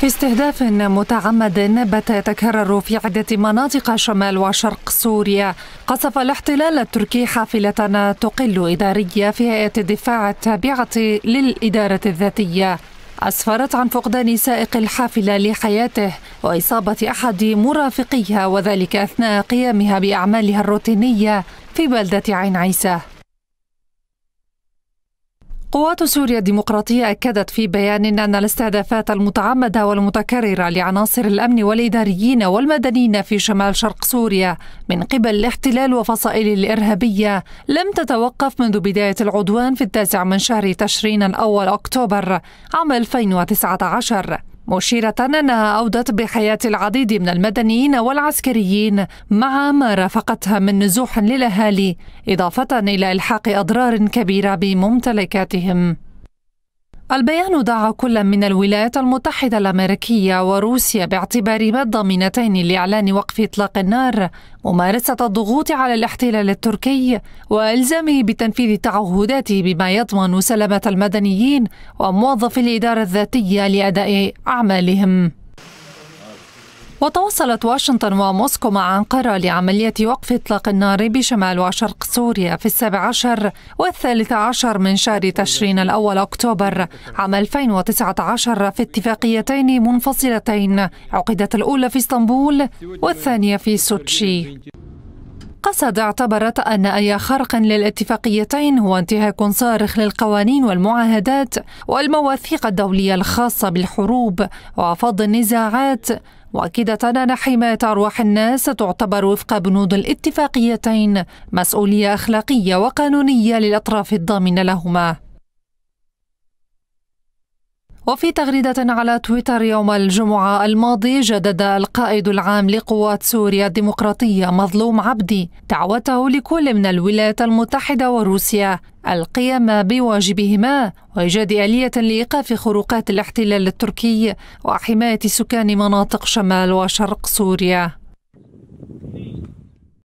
في استهداف متعمد بات يتكرر في عدة مناطق شمال وشرق سوريا قصف الاحتلال التركي حافلة تقل إدارية في هيئة الدفاع التابعة للإدارة الذاتية أسفرت عن فقدان سائق الحافلة لحياته وإصابة أحد مرافقيها وذلك أثناء قيامها بأعمالها الروتينية في بلدة عين عيسى قوات سوريا الديمقراطية أكدت في بيان أن الاستهدافات المتعمدة والمتكررة لعناصر الأمن والإداريين والمدنيين في شمال شرق سوريا من قبل الاحتلال وفصائل الإرهابية لم تتوقف منذ بداية العدوان في التاسع من شهر تشرين الأول أكتوبر عام 2019 مشيرة أنها أودت بحياة العديد من المدنيين والعسكريين مع ما رافقتها من نزوح للأهالي إضافة إلى إلحاق أضرار كبيرة بممتلكاتهم البيان دعا كل من الولايات المتحدة الأمريكية وروسيا باعتبارهما الضامنتين لإعلان وقف إطلاق النار ممارسة الضغوط على الاحتلال التركي وإلزامه بتنفيذ تعهداته بما يضمن سلامة المدنيين وموظفي الإدارة الذاتية لأداء أعمالهم وتوصلت واشنطن وموسكو مع أنقرة لعملية وقف إطلاق النار بشمال وشرق سوريا في السابع عشر والثالث عشر من شهر تشرين الأول أكتوبر عام 2019 في اتفاقيتين منفصلتين عقدت الأولى في اسطنبول والثانية في سوتشي قصد اعتبرت أن أي خرق للاتفاقيتين هو انتهاك صارخ للقوانين والمعاهدات والمواثيق الدولية الخاصة بالحروب وفض النزاعات مؤكدة ان حمايه ارواح الناس تعتبر وفق بنود الاتفاقيتين مسؤوليه اخلاقيه وقانونيه للاطراف الضامنه لهما وفي تغريدة على تويتر يوم الجمعة الماضي جدد القائد العام لقوات سوريا الديمقراطية مظلوم عبدي دعوته لكل من الولايات المتحدة وروسيا القيام بواجبهما وإيجاد آلية لإيقاف خروقات الاحتلال التركي وحماية سكان مناطق شمال وشرق سوريا